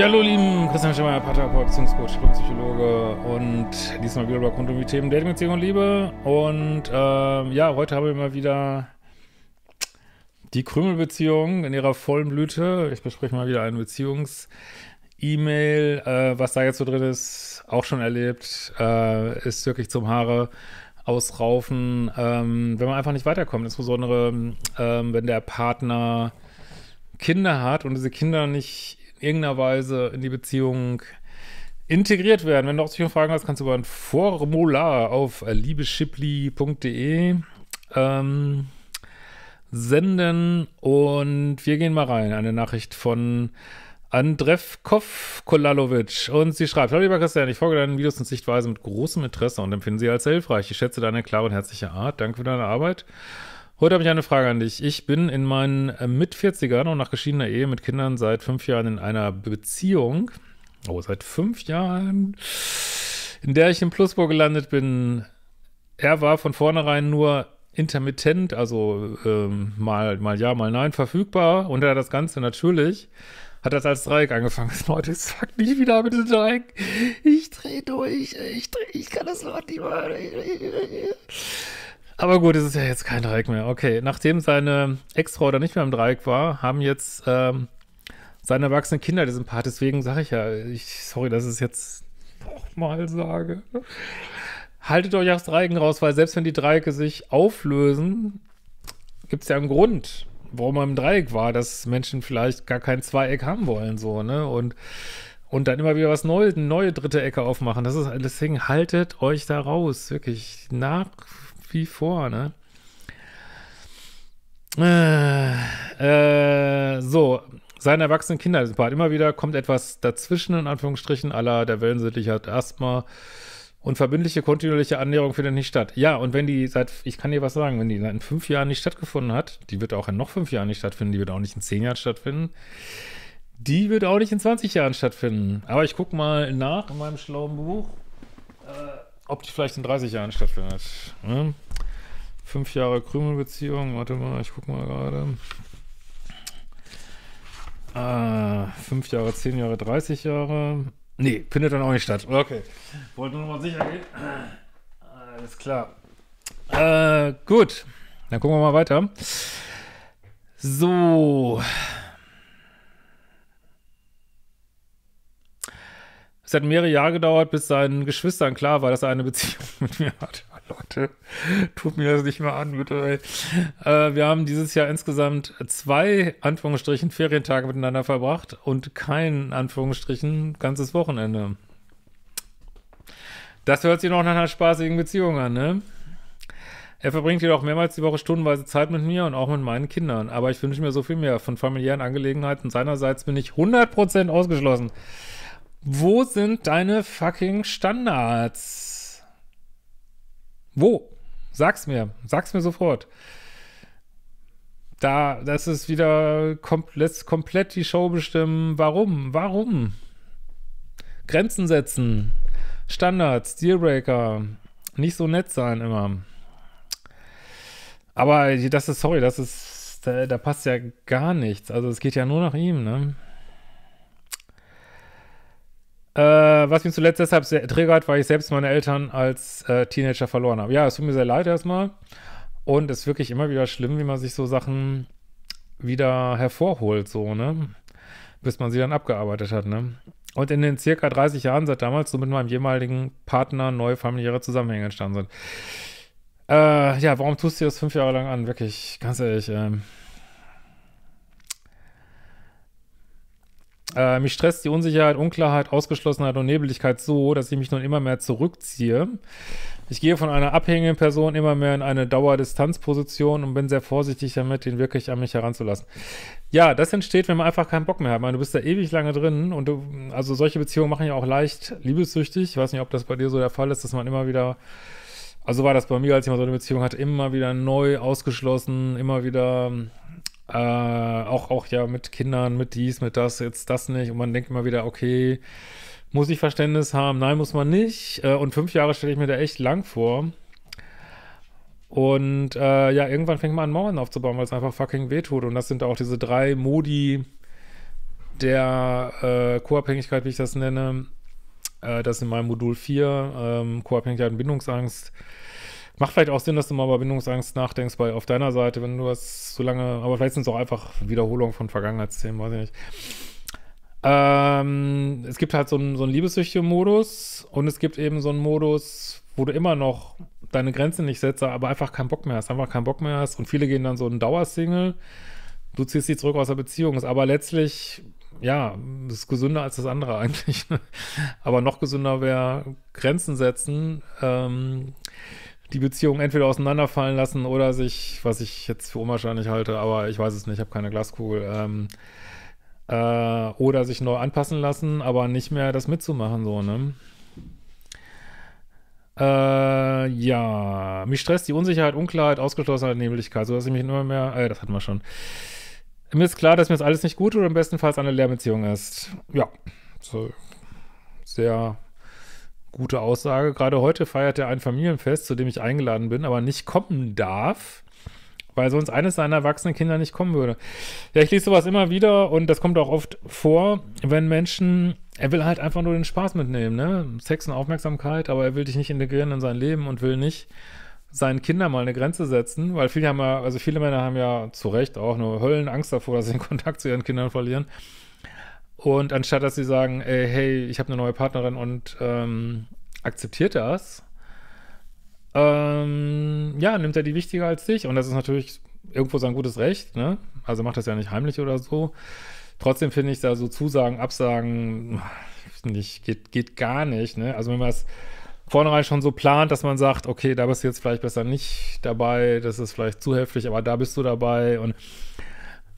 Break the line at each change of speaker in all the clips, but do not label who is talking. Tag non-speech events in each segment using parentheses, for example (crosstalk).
hallo lieben, Christian Schemmer, Paartherapeut, Beziehungscoach, Psychologe und diesmal wieder über um die Themen Dating, Beziehung und Liebe. Und ähm, ja, heute haben wir mal wieder die Krümelbeziehung in ihrer vollen Blüte. Ich bespreche mal wieder eine Beziehungs-E-Mail, äh, was da jetzt so drin ist, auch schon erlebt, äh, ist wirklich zum Haare ausraufen, ähm, wenn man einfach nicht weiterkommt, insbesondere ähm, wenn der Partner Kinder hat und diese Kinder nicht irgendeiner Weise in die Beziehung integriert werden. Wenn du auch solche Fragen hast, kannst du über ein Formular auf liebeschipli.de ähm, senden. Und wir gehen mal rein. Eine Nachricht von Andrevkov Kolalovic. Und sie schreibt, Hallo lieber Christian, ich folge deinen Videos und Sichtweise mit großem Interesse und empfinde sie als hilfreich. Ich schätze deine klare und herzliche Art. Danke für deine Arbeit Heute habe ich eine Frage an dich. Ich bin in meinen äh, mit 40ern und nach geschiedener Ehe mit Kindern seit fünf Jahren in einer Beziehung. Oh, seit fünf Jahren, in der ich in Plusburg gelandet bin. Er war von vornherein nur intermittent, also ähm, mal, mal ja, mal nein, verfügbar. Und er hat das Ganze natürlich hat das als Dreieck angefangen. Leute, sag nicht wieder mit dem Dreieck. Ich drehe durch. Ich, dreh, ich kann das Wort nicht mehr. Aber gut, es ist ja jetzt kein Dreieck mehr. Okay, nachdem seine Ex-Frau dann nicht mehr im Dreieck war, haben jetzt ähm, seine erwachsenen Kinder diesen Part. Deswegen sage ich ja, ich, sorry, dass ich es jetzt nochmal sage. Haltet euch aus Dreiecken raus, weil selbst wenn die Dreiecke sich auflösen, gibt es ja einen Grund, warum man im Dreieck war, dass Menschen vielleicht gar kein Zweieck haben wollen, so, ne? Und, und dann immer wieder was Neues, eine neue dritte Ecke aufmachen. Das ist, deswegen haltet euch da raus, wirklich. Nach viel vor, ne? Äh, äh, so, seine erwachsenen Kinder sind Immer wieder kommt etwas dazwischen, in Anführungsstrichen, aller der Wellensittich hat Asthma und verbindliche kontinuierliche Annäherung findet nicht statt. Ja, und wenn die seit, ich kann dir was sagen, wenn die seit fünf Jahren nicht stattgefunden hat, die wird auch in noch fünf Jahren nicht stattfinden, die wird auch nicht in zehn Jahren stattfinden, die wird auch nicht in 20 Jahren stattfinden. Aber ich gucke mal nach in meinem schlauen Buch. Äh, ob die vielleicht in 30 Jahren stattfindet. Ne? Fünf Jahre Krümelbeziehung, warte mal, ich guck mal gerade. Äh, fünf Jahre, zehn Jahre, 30 Jahre. Nee, findet dann auch nicht statt. Okay. Wollte nur mal sicher gehen. Alles klar. Äh, gut. Dann gucken wir mal weiter. So. Es hat mehrere Jahre gedauert, bis seinen Geschwistern klar war, dass er eine Beziehung (laughs) mit mir hat. Leute, tut mir das nicht mehr an, bitte. Äh, wir haben dieses Jahr insgesamt zwei Anführungsstrichen Ferientage miteinander verbracht und kein Anführungsstrichen ganzes Wochenende. Das hört sich noch nach einer spaßigen Beziehung an, ne? Er verbringt jedoch mehrmals die Woche stundenweise Zeit mit mir und auch mit meinen Kindern. Aber ich wünsche mir so viel mehr. Von familiären Angelegenheiten seinerseits bin ich 100% ausgeschlossen. Wo sind deine fucking Standards? Wo? Sag's mir. Sag's mir sofort. Da, das ist wieder komplett, komplett die Show bestimmen. Warum? Warum? Grenzen setzen. Standards, Dealbreaker. Nicht so nett sein immer. Aber das ist, sorry, das ist, da, da passt ja gar nichts. Also es geht ja nur nach ihm, ne? Äh, was mich zuletzt deshalb sehr triggert, weil ich selbst meine Eltern als äh, Teenager verloren habe. Ja, es tut mir sehr leid erstmal. Und es ist wirklich immer wieder schlimm, wie man sich so Sachen wieder hervorholt, so, ne? Bis man sie dann abgearbeitet hat, ne? Und in den circa 30 Jahren seit damals so mit meinem jemaligen Partner neue familiäre Zusammenhänge entstanden sind. Äh, ja, warum tust du das fünf Jahre lang an? Wirklich, ganz ehrlich. Ähm Äh, mich stresst die Unsicherheit, Unklarheit, Ausgeschlossenheit und Nebeligkeit so, dass ich mich nun immer mehr zurückziehe. Ich gehe von einer abhängigen Person immer mehr in eine Dauerdistanzposition und bin sehr vorsichtig damit, den wirklich an mich heranzulassen. Ja, das entsteht, wenn man einfach keinen Bock mehr hat. Man, du bist da ewig lange drin und du, also solche Beziehungen machen ja auch leicht liebessüchtig. Ich weiß nicht, ob das bei dir so der Fall ist, dass man immer wieder, also war das bei mir, als ich mal so eine Beziehung hatte, immer wieder neu ausgeschlossen, immer wieder äh, auch, auch ja mit Kindern, mit dies, mit das, jetzt das nicht. Und man denkt immer wieder, okay, muss ich Verständnis haben? Nein, muss man nicht. Äh, und fünf Jahre stelle ich mir da echt lang vor. Und äh, ja, irgendwann fängt man an, Mauern aufzubauen, weil es einfach fucking wehtut. Und das sind auch diese drei Modi der äh, Co-Abhängigkeit, wie ich das nenne. Äh, das in meinem Modul 4, ähm, Co-Abhängigkeit und Bindungsangst. Macht vielleicht auch Sinn, dass du mal über Bindungsangst nachdenkst, weil auf deiner Seite, wenn du das so lange, aber vielleicht sind es auch einfach Wiederholungen von Vergangenheitsthemen, weiß ich nicht. Ähm, es gibt halt so einen, so einen liebessüchtigen Modus und es gibt eben so einen Modus, wo du immer noch deine Grenzen nicht setzt, aber einfach keinen Bock mehr hast, einfach keinen Bock mehr hast und viele gehen dann so einen Dauersingle, du ziehst sie zurück aus der Beziehung, ist aber letztlich, ja, ist gesünder als das andere eigentlich, (laughs) aber noch gesünder wäre Grenzen setzen, ähm, die Beziehung entweder auseinanderfallen lassen oder sich, was ich jetzt für unwahrscheinlich halte, aber ich weiß es nicht, ich habe keine Glaskugel, ähm, äh, oder sich neu anpassen lassen, aber nicht mehr das mitzumachen, so, ne? Äh, ja, mich stresst die Unsicherheit, Unklarheit, Ausgeschlossenheit, Nebeligkeit, sodass ich mich immer mehr, äh, das hatten wir schon. Mir ist klar, dass mir das alles nicht gut oder im besten Fall eine Lehrbeziehung ist. Ja, so sehr Gute Aussage. Gerade heute feiert er ein Familienfest, zu dem ich eingeladen bin, aber nicht kommen darf, weil sonst eines seiner erwachsenen Kinder nicht kommen würde. Ja, ich lese sowas immer wieder und das kommt auch oft vor, wenn Menschen, er will halt einfach nur den Spaß mitnehmen, ne? Sex und Aufmerksamkeit, aber er will dich nicht integrieren in sein Leben und will nicht seinen Kindern mal eine Grenze setzen, weil viele haben ja, also viele Männer haben ja zu Recht auch eine Höllenangst davor, dass sie den Kontakt zu ihren Kindern verlieren. Und anstatt dass sie sagen, äh, hey, ich habe eine neue Partnerin und ähm, akzeptiert das, ähm, ja, nimmt er die wichtiger als dich. Und das ist natürlich irgendwo sein gutes Recht, ne? Also macht das ja nicht heimlich oder so. Trotzdem finde ich da so Zusagen, Absagen, nicht, geht, geht gar nicht, ne? Also wenn man es vornherein schon so plant, dass man sagt, okay, da bist du jetzt vielleicht besser nicht dabei, das ist vielleicht zu heftig, aber da bist du dabei und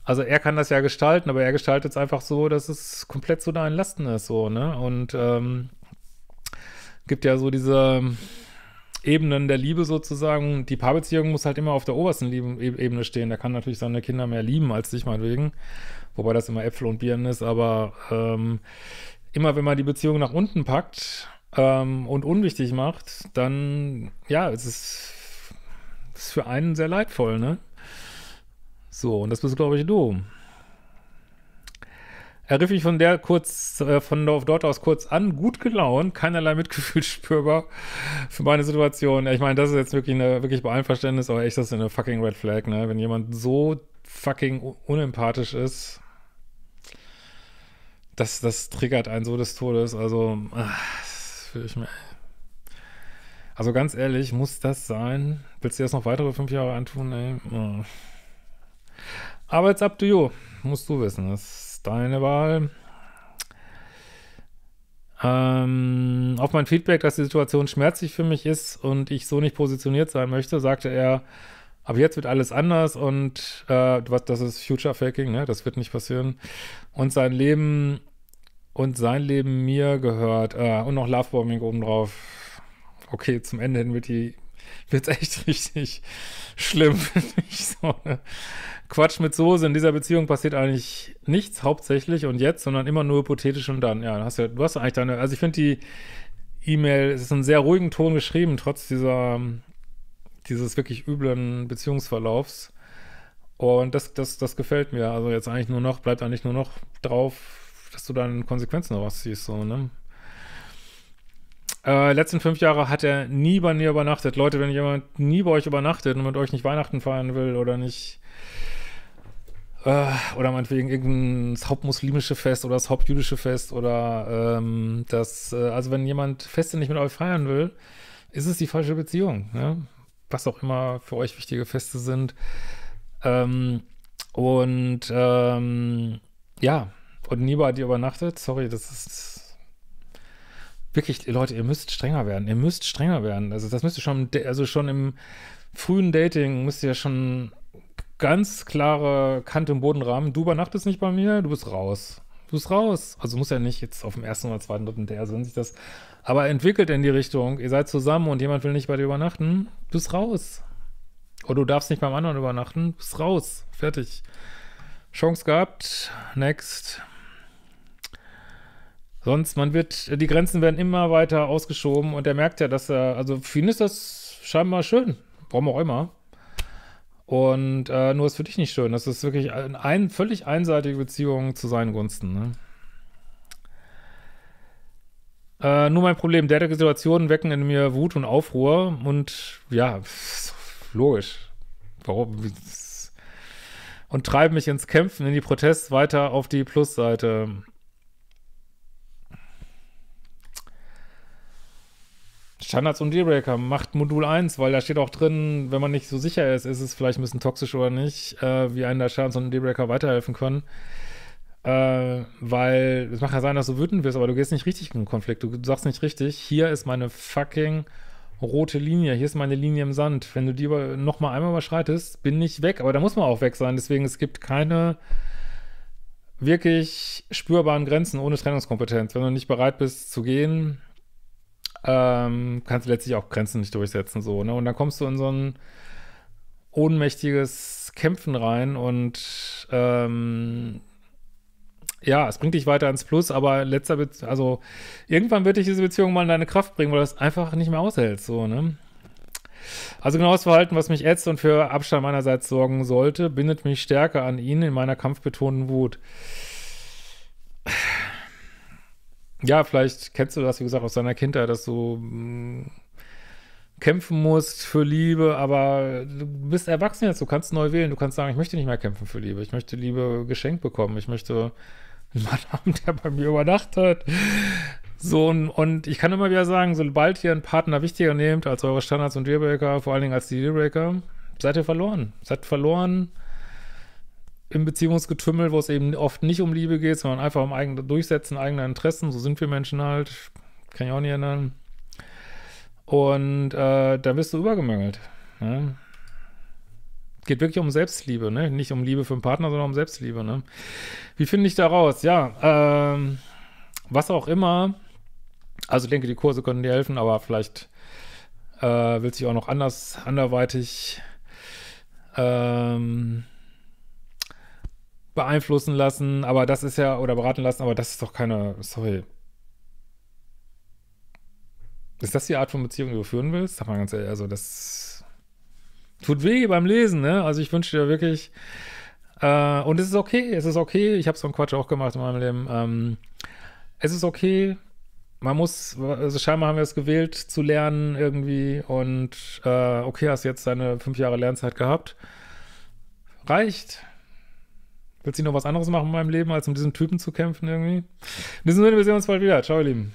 also er kann das ja gestalten, aber er gestaltet es einfach so, dass es komplett zu deinen Lasten ist, so, ne? Und ähm, gibt ja so diese Ebenen der Liebe sozusagen. Die Paarbeziehung muss halt immer auf der obersten Ebene stehen. Da kann natürlich seine Kinder mehr lieben als dich meinetwegen. Wobei das immer Äpfel und Birnen ist, aber ähm, immer wenn man die Beziehung nach unten packt ähm, und unwichtig macht, dann, ja, es ist, ist für einen sehr leidvoll, ne? So, und das bist, glaube ich, du. Er rief mich von der kurz, äh, von dort aus kurz an, gut gelaunt, keinerlei Mitgefühl (laughs) spürbar für meine Situation. Ich meine, das ist jetzt wirklich eine, wirklich bei allem Verständnis, aber echt, das ist eine fucking Red Flag, ne? Wenn jemand so fucking unempathisch ist, das, das triggert einen so des Todes. Also, ah, das fühle ich mir. Also ganz ehrlich, muss das sein? Willst du das noch weitere fünf Jahre antun, ey? Oh. Ah. Aber jetzt ab du, you. Musst du wissen. Das ist deine Wahl. Ähm, auf mein Feedback, dass die Situation schmerzlich für mich ist und ich so nicht positioniert sein möchte, sagte er, aber jetzt wird alles anders und äh, was, das ist Future Faking, ne? Das wird nicht passieren. Und sein Leben und sein Leben mir gehört. Äh, und noch Lovebombing obendrauf. Okay, zum Ende hin wird die (laughs) wird's echt richtig schlimm, (laughs) finde ich. So, ne? Quatsch mit Soße. In dieser Beziehung passiert eigentlich nichts hauptsächlich und jetzt, sondern immer nur hypothetisch und dann. Ja, hast ja, du hast eigentlich deine, also ich finde die E-Mail, es ist in sehr ruhigen Ton geschrieben, trotz dieser, dieses wirklich üblen Beziehungsverlaufs. Und das, das, das gefällt mir. Also jetzt eigentlich nur noch, bleibt eigentlich nur noch drauf, dass du dann Konsequenzen daraus ziehst, so, ne? Äh, letzten fünf Jahre hat er nie bei mir übernachtet. Leute, wenn jemand nie bei euch übernachtet und mit euch nicht Weihnachten feiern will oder nicht äh, oder meinetwegen irgendein hauptmuslimische Fest oder das hauptjüdische Fest oder ähm, das, äh, also wenn jemand Feste nicht mit euch feiern will, ist es die falsche Beziehung. Ne? Was auch immer für euch wichtige Feste sind. Ähm, und ähm, ja, und nie bei dir übernachtet, sorry, das ist wirklich, Leute, ihr müsst strenger werden. Ihr müsst strenger werden. Also das müsst ihr schon, also schon im frühen Dating müsst ihr schon ganz klare Kante im Bodenrahmen. Du übernachtest nicht bei mir, du bist raus. Du bist raus. Also muss ja nicht jetzt auf dem ersten oder zweiten, dritten der, also wenn sich das aber entwickelt in die Richtung, ihr seid zusammen und jemand will nicht bei dir übernachten, du bist raus. Oder du darfst nicht beim anderen übernachten, du bist raus. Fertig. Chance gehabt. Next. Sonst, man wird, die Grenzen werden immer weiter ausgeschoben und er merkt ja, dass er, also für ihn ist das scheinbar schön. Warum auch immer. Und äh, nur ist für dich nicht schön. Das ist wirklich eine ein, völlig einseitige Beziehung zu seinen Gunsten. Ne? Äh, nur mein Problem, derartige Situationen wecken in mir Wut und Aufruhr und ja, logisch. Warum? Und treiben mich ins Kämpfen, in die Protest weiter auf die Plusseite. Standards und Dealbreaker macht Modul 1, weil da steht auch drin, wenn man nicht so sicher ist, ist es vielleicht ein bisschen toxisch oder nicht, äh, wie einem da Standards und Dealbreaker weiterhelfen können. Äh, weil es mag ja sein, dass du wütend wirst, aber du gehst nicht richtig in den Konflikt. Du sagst nicht richtig, hier ist meine fucking rote Linie, hier ist meine Linie im Sand. Wenn du die nochmal einmal überschreitest, bin ich weg. Aber da muss man auch weg sein. Deswegen, es gibt keine wirklich spürbaren Grenzen ohne Trennungskompetenz. Wenn du nicht bereit bist zu gehen, ähm, kannst letztlich auch Grenzen nicht durchsetzen, so, ne? Und dann kommst du in so ein ohnmächtiges Kämpfen rein und ähm, ja, es bringt dich weiter ins Plus, aber letzter, Be also irgendwann wird dich diese Beziehung mal in deine Kraft bringen, weil du es einfach nicht mehr aushält. so, ne? Also genau das Verhalten, was mich ätzt und für Abstand meinerseits sorgen sollte, bindet mich stärker an ihn in meiner kampfbetonten Wut ja, vielleicht kennst du das, wie gesagt, aus deiner Kindheit, dass du mh, mm, kämpfen musst für Liebe, aber du bist erwachsen jetzt, du kannst neu wählen, du kannst sagen, ich möchte nicht mehr kämpfen für Liebe, ich möchte Liebe geschenkt bekommen, ich möchte einen Mann (laughs) haben, der bei mir übernachtet. So, und, und ich kann immer wieder sagen, sobald ihr einen Partner wichtiger nehmt als eure Standards und Dealbreaker, vor allen Dingen als die Dealbreaker, seid ihr verloren. Seid verloren, im Beziehungsgetümmel, wo es eben oft nicht um Liebe geht, sondern einfach um eigene Durchsetzen eigener Interessen. So sind wir Menschen halt. Kann ich auch nicht ändern. Und äh, da wirst du übergemangelt. Ne? Geht wirklich um Selbstliebe, ne? Nicht um Liebe für den Partner, sondern um Selbstliebe, ne? Wie finde ich da raus? Ja, ähm, was auch immer. Also ich denke, die Kurse können dir helfen, aber vielleicht äh, willst du dich auch noch anders, anderweitig ähm, beeinflussen lassen, aber das ist ja, oder beraten lassen, aber das ist doch keine, sorry. Ist das die Art von Beziehung, die du führen willst? Sag mal ganz ehrlich, also das tut weh beim Lesen, ne? Also ich wünsche dir wirklich, äh, und es ist okay, es ist okay, ich habe so einen Quatsch auch gemacht in meinem Leben, ähm, es ist okay, man muss, also scheinbar haben wir es gewählt, zu lernen irgendwie und äh, okay, hast jetzt deine fünf Jahre Lernzeit gehabt, reicht, Willst du noch was anderes machen in meinem Leben, als um diesen Typen zu kämpfen irgendwie? In diesem Sinne, wir sehen uns bald wieder. Ciao, ihr Lieben.